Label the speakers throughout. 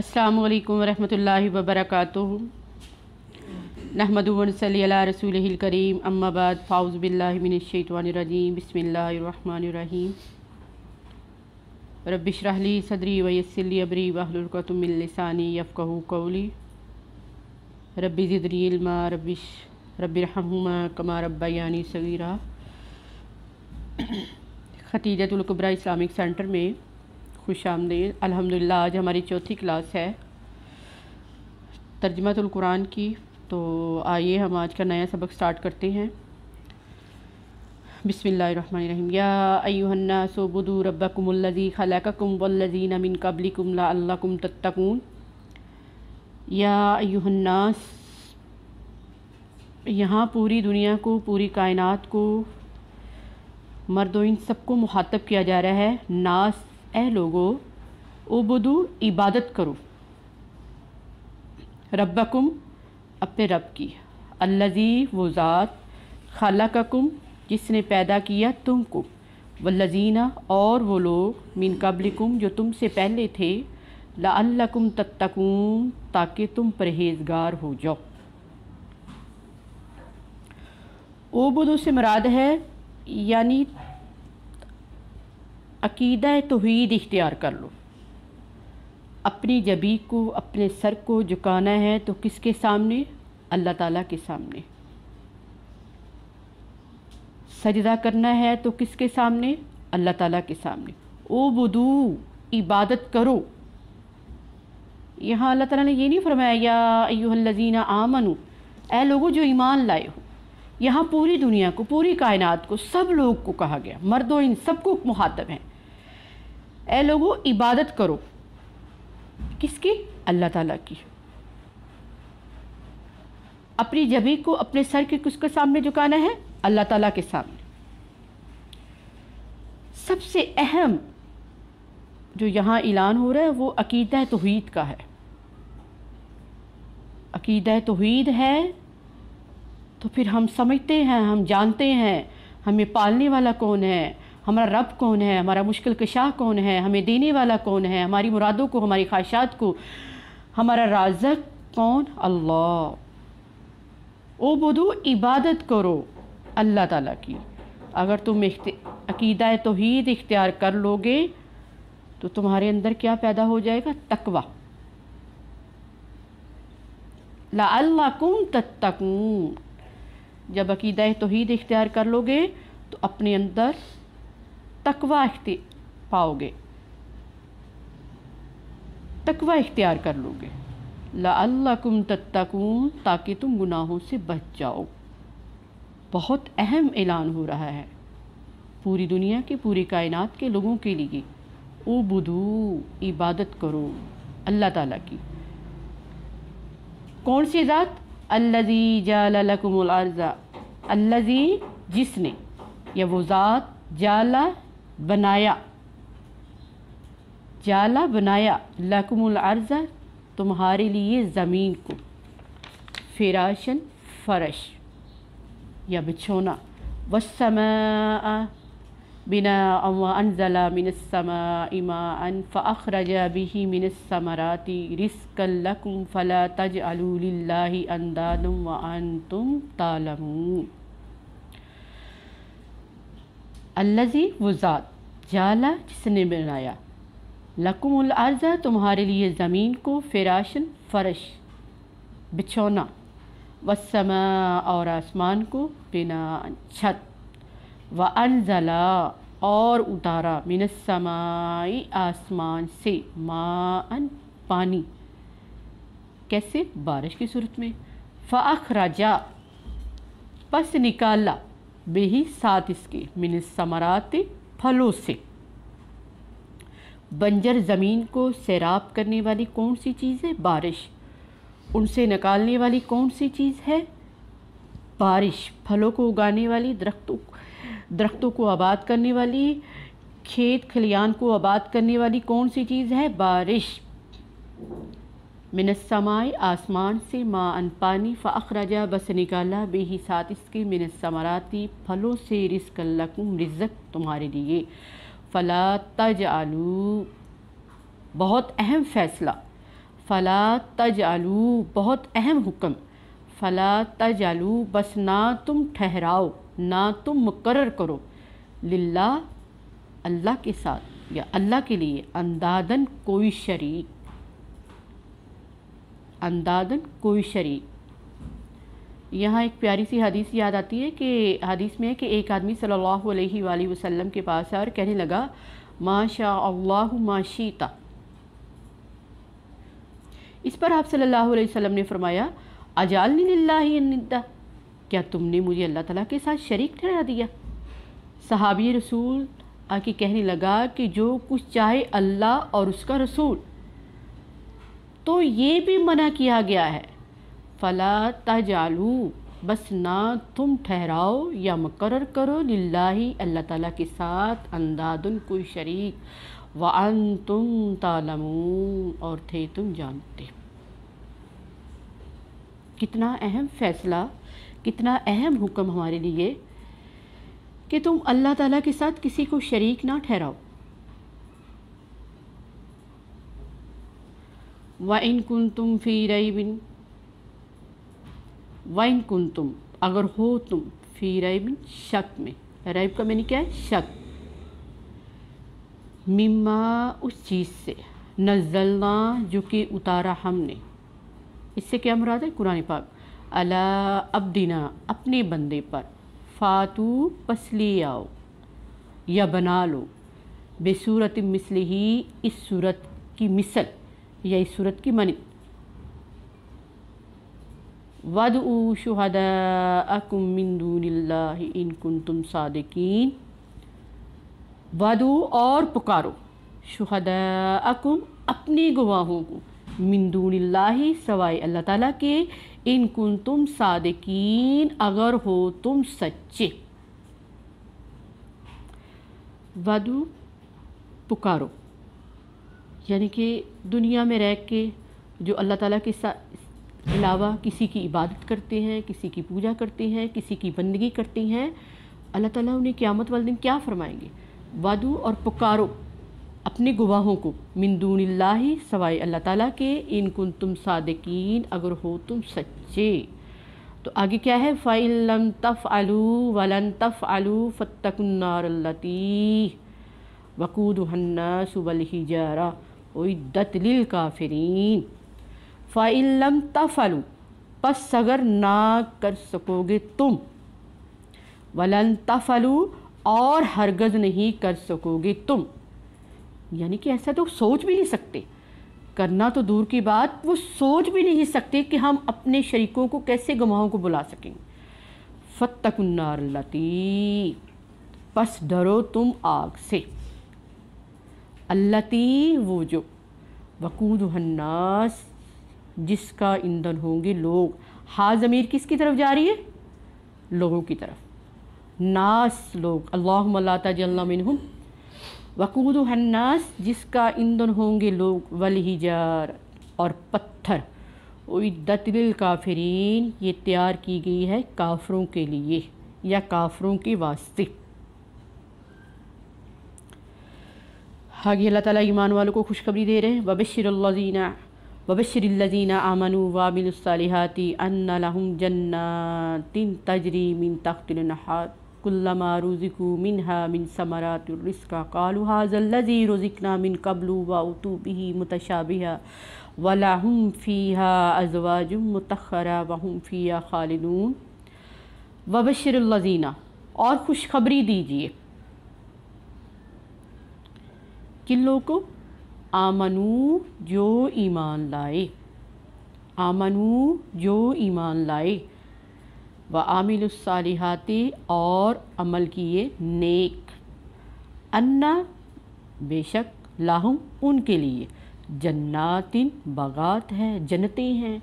Speaker 1: अस्सलाम वालेकुम रहमतुल्लाहि व बरकातुहू नहमदूनसली रसूल करीम अम्माबाद फ़ाउज़ बिल्लाशवानरजीम बसमीम रबिशरहली सदरी वयसली अबरी वाहलकतमिलसानी यफ़ू कौली रबी ज़िदरीलमा रबिश रबरहमा कमा रब्बानी सगीरा खतीजतुल्कबरा इस्लामिक सेंटर में खुश आमदीद अलहमदिल्ला आज हमारी चौथी क्लास है कुरान की तो आइए हम आज का नया सबक स्टार्ट करते हैं बिसमीम या अयुन्ना सोबुदू रब्बकुमल्लज़ी खलाकुम वल्लज़ीन मिन कबलिकुम लाकुम तत्तकून या अयुन्नास यहाँ पूरी दुनिया को पूरी कायनात को मर्द इन सबको मुखातब किया जा रहा है नास ए लोगो उबुदू इबादत करो रबकुम अपने रब की अल्लाजी वो ज़ात कुम जिसने पैदा किया तुमको वल्लजीना और वो लोग मीन कबलिकुम जो तुमसे पहले थे लाकुम तत्तकून ताकि तुम परहेजगार हो जाओ ओबुदू से मराद है यानी अकीदा तोहद इख्तियार कर लो अपनी जबी को अपने सर को झुकाना है तो किसके सामने अल्लाह ताला के सामने सजदा करना है तो किसके सामने अल्लाह ताला के सामने ओ बुदू इबादत करो यहाँ अल्लाह ताला ने ये नहीं फरमाया या आमन आमनु ऐ लोगों जो ईमान लाए हो यहाँ पूरी दुनिया को पूरी कायनात को सब लोग को कहा गया मर्दों इन सबको मुहातब हैं ए लोगो इबादत करो किसकी अल्लाह ताला की अपनी जबी को अपने सर के किसके सामने झुकाना है अल्लाह ताला के सामने सबसे अहम जो यहाँ ऐलान हो रहा है वो अकीद तोहीद का है अकीद तोहीद है तो फिर हम समझते हैं हम जानते हैं हमें पालने वाला कौन है हमारा रब कौन है हमारा मुश्किल कशा कौन है हमें देने वाला कौन है हमारी मुरादों को हमारी ख्वाहिशात को हमारा राजक कौन अल्लाह ओ बदो इबादत करो अल्लाह ताला की अगर तुम अकीदा तोहद इख्तियार कर लोगे तो तुम्हारे अंदर क्या पैदा हो जाएगा तकवा ला अल्लाह कुम तत्तकून जब अकीदा तोहद इख्तियार कर लोगे तो अपने अंदर तकवा पाओगे तकवा इख्तियार कर लोगे लाकुम तत्तकून ताकि तुम गुनाहों से बच जाओ बहुत अहम ऐलान हो रहा है पूरी दुनिया के पूरी कायनात के लोगों के लिए ओ बुदू इबादत करो अल्लाह ताला की कौन सी ज़ात अल्लाजी जालकुमर्ज़ा अल्लजी जिसने या वो ज़ात जाला बनाया जाला बनाया लकमुल अर्ज़ा तुम्हारे लिए ज़मीन को फिराशन फरश या बिछोना वसमा बिना अनजला मिनसमा इमा अन फ़रजा बिही मिनसमराती लकुम फ़ला तज अल्ला अंदादम अन तुम तालमू अल्लाजी वज़ात जाला जिसने बनाया लकुमुल अर्ज़ा तुम्हारे लिए ज़मीन को फिराशन फरश बिछौना वसमा और आसमान को बिना छत व अनजला और उतारा मिनसमाई आसमान से मान पानी कैसे बारिश की सूरत में फ़ाख राजा पस निकाला बेही साथ इसके मिनसमरात फलों से बंजर ज़मीन को सैराब करने वाली कौन सी चीज़ है बारिश उनसे निकालने वाली कौन सी चीज़ है बारिश फलों को उगाने वाली दरख्तों दरख्तों को आबाद करने वाली खेत खलियान को आबाद करने वाली कौन सी चीज़ है बारिश मिनसमाय आसमान से माँ अन पानी फ़खरजा बस निकाला बेही साथ इसके मिनसमाराती फलों से रिस्क लकुम रिजक तुम्हारे लिए फ़ला तज आलू बहुत अहम फ़ैसला फ़ला तज आलू बहुत अहम हुक्म फ़ला तज आलू बस ना तुम ठहराओ ना तुम मुकर करो लिल्ला अल्लाह के साथ या अल्लाह के लिए अंदादन कोई शरीक अंदाजन कोई यहाँ एक प्यारी सी हदीस याद आती है कि हदीस में है कि एक आदमी सल्लल्लाहु अलैहि वसल्लम के पास आया और कहने लगा माशा अल्लाह माशीता इस पर आप सल्लल्लाहु अलैहि वसल्लम ने फरमाया अजाल नीला क्या तुमने मुझे अल्लाह ताला के साथ शरीक ठहरा दिया सहाबी रसूल आके कहने लगा कि जो कुछ चाहे अल्लाह और उसका रसूल तो ये भी मना किया गया है फ़ला तजालू बस ना तुम ठहराओ या मुकर करो लाही अल्लाह ताला के साथ अंदादुन कोई शरीक वन तुम तालमून और थे तुम जानते कितना अहम फ़ैसला कितना अहम हुक्म हमारे लिए कि तुम अल्लाह ताला के साथ किसी को शरीक ना ठहराओ व इन कुन तुम फ़ी रई बिन व इन कुन तुम अगर हो तुम फ़ी रई बिन शक में रईब का मैंने क्या है शक मिम्मा उस चीज़ से नजलना जो कि उतारा हमने इससे क्या मुराद है कुरान पाक अला दिना अपने बंदे पर फातू पसली आओ या बना लो बेसूरत मिसल ही इस सूरत की मिसल यही सूरत की मनी वद ऊ शुहद अकुम मिंदूनल्ला इनकुन तुम सादकिन वदू और पुकारो शुहद अकुम अपने गवाहों को मिंदूनल्ला सवाए अल्लाह ताला के इनकुन तुम सादकिन अगर हो तुम सच्चे वदू पुकारो यानी कि दुनिया में रह के जो अल्लाह ताला के अलावा किसी की इबादत करते हैं किसी की पूजा करते हैं किसी की बंदगी करते हैं अल्लाह ताला उन्हें क़्यामत वाले दिन क्या फरमाएंगे वादू और पुकारो अपने गवाहों को मिंदूनल्ला सवाए अल्लाह ताला के इन कुन तुम सादकिन अगर हो तुम सच्चे तो आगे क्या है फ़ाइलम तफ़ आलू वलन तफ़ आलू फ़तकुन्नारती वकूद हन्ना सुबल हिजारा उद्दत लिल काफरीन फ़ाइलम तफलू पस अगर ना कर सकोगे तुम वलन तफलू और हरगज़ नहीं कर सकोगे तुम यानी कि ऐसा तो सोच भी नहीं सकते करना तो दूर की बात वो सोच भी नहीं सकते कि हम अपने शरीकों को कैसे गवाहों को बुला सकें फतकुन्नार लती बस डरो तुम आग से अल्लती वो जो वकूद जिसका ईंधन होंगे लोग हा ज़मीर किसकी तरफ जा रही है लोगों की तरफ नास लोग अल्लाह तजल्लाम वकूद वकूदन्नास जिसका ईंधन होंगे लोग वल हिजार और पत्थर उदतिल काफरीन ये तैयार की गई है काफरों के लिए या काफरों के वास्ते आगे अल्लाह ताला ईमान वालों को खुशखबरी दे रहे हैं वबशरल्लाजीना वबशरल्लाजीना आमनु वाबिनसालिहाती अन्नलहुम जन्नातिन तजरी मिन तख्तिलनहात कुल्लमा रुजिकु मिनहा मिन समरातुर्रिस्का कालू हाजल्लजी रुजिकना मिन कबलू व उतूबिही मुतशाबिहा वलाहुम फ़ीहा अजवाजुम मतखरा वहम फ़िया खालिदून वबशरल्लाजीना और खुशखबरी दीजिए किन लोगों को आमनू जो ईमान लाए आमनू जो ईमान लाए व सालिहाते और अमल किए नेक अन्ना बेशक लाहूँ उनके लिए जन्नातिन बागात है जन्नतें हैं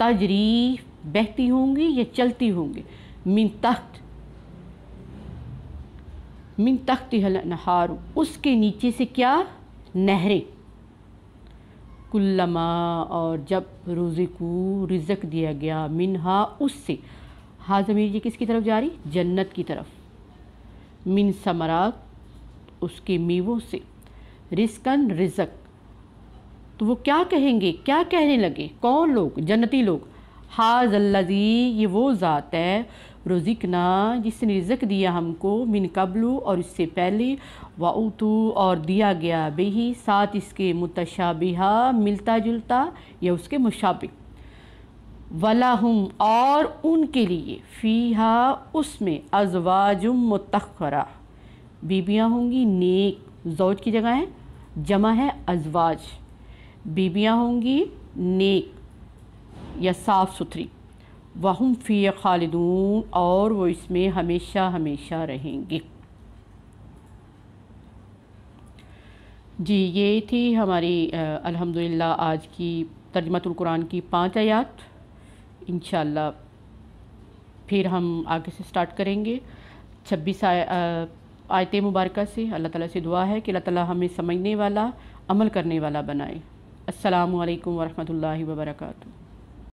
Speaker 1: तजरीफ बहती होंगी या चलती होंगी मिन तख्त मिन तख्त नहार उसके नीचे से क्या नहरें कुल्लमा और जब रोज़े को रिजक दिया गया मिनहा उससे हाजमीर जी किसकी तरफ जा रही जन्नत की तरफ मिन समरात उसके मेवों से रिस्कन रिजक तो वो क्या कहेंगे क्या कहने लगे कौन लोग जन्नती लोग हाज ये वो ज़ात है रोज़िकना जिसने रिजक दिया हमको मिन कबलू और इससे पहले वाउतू और दिया गया बेही साथ इसके मुतशाबिहा मिलता जुलता या उसके मुशाबिक वला हम और उनके लिए फ़ीहा उसमें अजवाजुम मतखरा बीबियाँ होंगी नेक जौज की जगह है जमा है अजवाज बीबियाँ होंगी नेक या साफ़ सुथरी वहम फ़ी खालिदून और वो इसमें हमेशा हमेशा रहेंगे जी ये थी हमारी अल्हम्दुलिल्लाह आज की कुरान की पांच आयात इन फिर हम आगे से स्टार्ट करेंगे छब्बीस आयत मुबारक से अल्लाह ताला से दुआ है कि अल्लाह ताला हमें समझने वाला अमल करने वाला बनाए असलकम वरहमल वर्का